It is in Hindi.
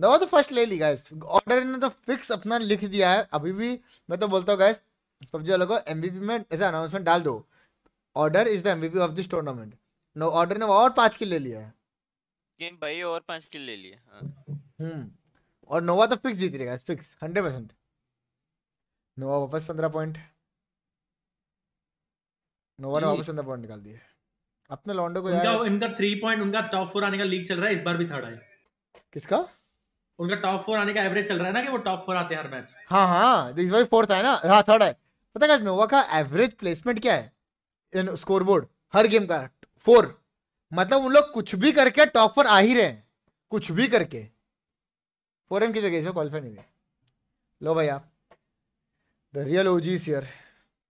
दवा तो फर्स्ट ले ली गैस ऑर्डर ने तो फिक्स अपना लिख दिया है अभी भी मैं तो बोलता हूँ गाइस पबजी वालों को पी में ऐसे अनाउंसमेंट डाल दो order is the M V P of this tournament no order ने और पाँच किल ले लिया है गेम भाई और पांच किल ले लिए हाँ. हम्म और नोवा तो फिक्स जीत रहेगा फिक्स हंड्रेड परसेंट नोवा वापस पंद्रह पॉइंट नोवा ने वापस पंद्रह पॉइंट निकाल दिए अपने लॉन्डो को यार इनका थ्री पॉइंट उनका टॉप फोर आने का लीग चल रहा है इस बार भी थर्ड आए किसका उनका टॉप फोर आने का एवरेज चल रहा है ना कि वो टॉप फोर आते हैं हर मैच हाँ हाँ दिस बाई फोर्थ है ना हाँ थर्ड है पता है नोवा का एवरेज प्लेसमेंट क्या है इन स्कोरबोर्ड हर गेम का फोर मतलब उन लोग कुछ भी करके टॉप फोर आ ही रहे हैं कुछ भी करके फोर एम की जगह से क्वालिफाई नहीं हुए लो भाई आप the real OG is here